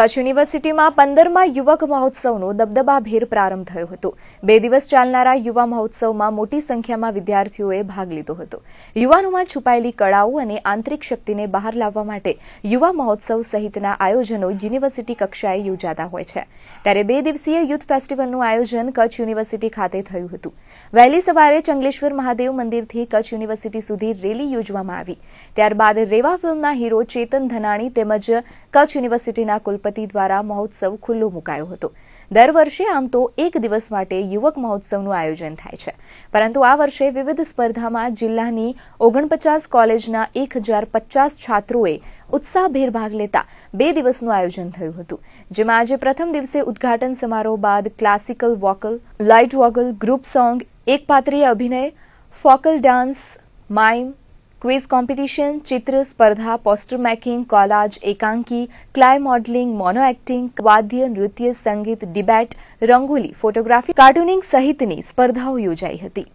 કચ્છ યુનિવર્સિટીમાં પંદરમાં યુવક મહોત્સવનો દબદબાભેર પ્રારંભ થયો હતો બે દિવસ ચાલનારા યુવા મહોત્સવમાં મોટી સંખ્યામાં વિદ્યાર્થીઓએ ભાગ લીધો હતો યુવાનોમાં છુપાયેલી કળાઓ અને આંતરિક શક્તિને બહાર લાવવા માટે યુવા મહોત્સવ સહિતના આયોજનો યુનિવર્સિટી કક્ષાએ યોજાતા હોય છે ત્યારે બે દિવસીય યુથ ફેસ્ટિવલનું આયોજન કચ્છ યુનિવર્સિટી ખાતે થયું હતું વહેલી સવારે ચંગલેશ્વર મહાદેવ મંદિરથી કચ્છ યુનિવર્સિટી સુધી રેલી યોજવામાં આવી ત્યારબાદ રેવા ફિલ્મના હીરો ચેતન ધનાણી તેમજ કચ્છ યુનિવર્સિટીના કુલપતિ દ્વારા મહોત્સવ ખુલ્લો મુકાયો હતો દર વર્ષે આમ તો એક દિવસ માટે યુવક મહોત્સવનું આયોજન થાય છે પરંતુ આ વર્ષે વિવિધ સ્પર્ધામાં જિલ્લાની ઓગણપચાસ કોલેજના એક હજાર પચાસ છાત્રોએ ઉત્સાહભેર ભાગ લેતા બે દિવસનું આયોજન થયું હતું જેમાં આજે પ્રથમ દિવસે ઉદઘાટન સમારોહ બાદ classical vocal light vocal group song એકપાત્રીય અભિનય ફોકલ ડાન્સ માઇમ ક્વિઝ કોમ્પિટિશન ચિત્ર સ્પર્ધા પોસ્ટર મેકિંગ કોલાજ એકાંકી ક્લાય મોડલિંગ મોનો એક્ટિંગ વાદ્ય નૃત્ય સંગીત ડિબેટ રંગોલી ફોટોગ્રાફી કાર્ટૂનિંગ સહિતની સ્પર્ધાઓ યોજાઈ હતી